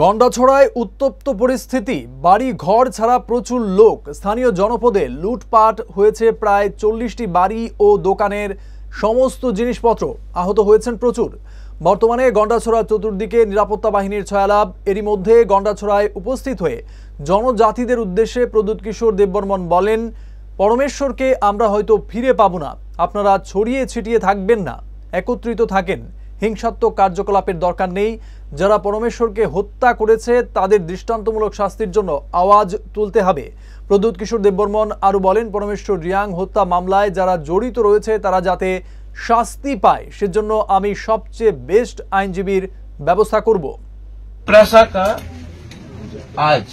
গন্ডাছড়ায় উত্তপ্ত পরিস্থিতি বাড়ি ঘর ছাড়া প্রচুর লোক স্থানীয় জনপদে লুটপাট হয়েছে প্রায় চল্লিশটি বাড়ি ও দোকানের সমস্ত জিনিসপত্র আহত হয়েছেন প্রচুর বর্তমানে গন্ডাছড়ার চতুর্দিকে নিরাপত্তা বাহিনীর ছয়ালাভ এরই মধ্যে গন্ডাছড়ায় উপস্থিত হয়ে জনজাতিদের উদ্দেশ্যে প্রদ্যুৎ কিশোর দেববর্মন বলেন পরমেশ্বরকে আমরা হয়তো ফিরে পাব না আপনারা ছড়িয়ে ছিটিয়ে থাকবেন না একত্রিত থাকেন হিংসাত্মক কার্যকলাপের দরকার নেই যারা পরমেশ্বরকে হত্যা করেছে তাদের দৃষ্টান্তমূলক শাস্তির জন্য আওয়াজ তুলতে হবে প্রদ্যুৎ কিশোর দেববর্মন আরও বলেন পরমেশ্বর রিয়াং হত্যা মামলায় যারা জড়িত রয়েছে তারা যাতে শাস্তি পায় সেজন্য আমি সবচেয়ে বেস্ট আইনজীবীর ব্যবস্থা করব आज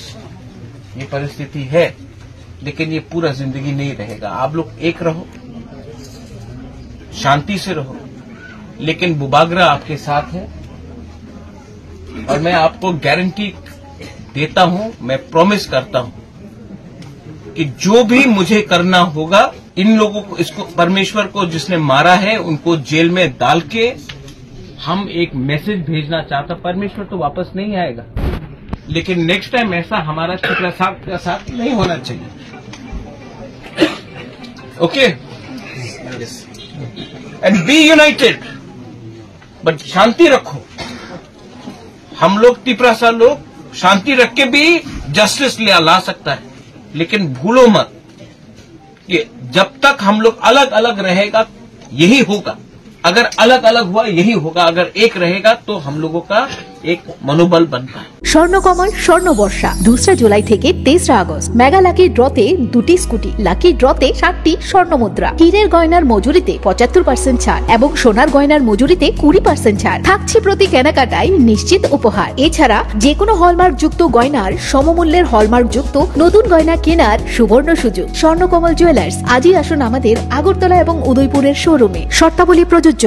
ये परिस्थिति है लेकिन ये पूरा जिंदगी नहीं रहेगा आप लोग एक रहो शांति से रहो लेकिन बुबागरा आपके साथ है और मैं आपको गारंटी देता हूं मैं प्रॉमिस करता हूं कि जो भी मुझे करना होगा इन लोगों को इसको परमेश्वर को जिसने मारा है उनको जेल में डाल के हम एक मैसेज भेजना चाहता परमेश्वर तो वापस नहीं आएगा लेकिन नेक्स्ट टाइम ऐसा हमारा शुक्ला साहब का साथ नहीं होना चाहिए ओके एंड बी यूनाइटेड बल्कि शांति रखो हम लोग सा लोग शांति रख के भी जस्टिस ले ला सकता है लेकिन भूलो मत कि जब तक हम लोग अलग अलग रहेगा यही होगा अगर अलग अलग हुआ यही होगा अगर एक रहेगा तो हम लोगों का एक मनोबल बनता है স্বর্ণকমল স্বর্ণবর্ষা দোসরা জুলাই থেকে তেসরা আগস্ট মেগা লাকি ড্রতে দুটি স্কুটি লাকি ড্রতে সাতটি স্বর্ণ মুদ্রা হীরের গয়নার মজুরিতে পঁচাত্তর পার্সেন্ট ছাড় এবং সোনার গয়নার মজুরিতে কুড়ি পার্সেন্ট ছাড় থাকছে প্রতি কেনাকাটায় নিশ্চিত উপহার এছাড়া যে কোনো হলমার্ক যুক্ত গয়নার সমমূল্যের হলমার্ক যুক্ত নতুন গয়না কেনার সুবর্ণ সুযোগ স্বর্ণকমল জুয়েলার্স আজই আসুন আমাদের আগরতলা এবং উদয়পুরের শোরুমে শর্তাবলী প্রযোজ্য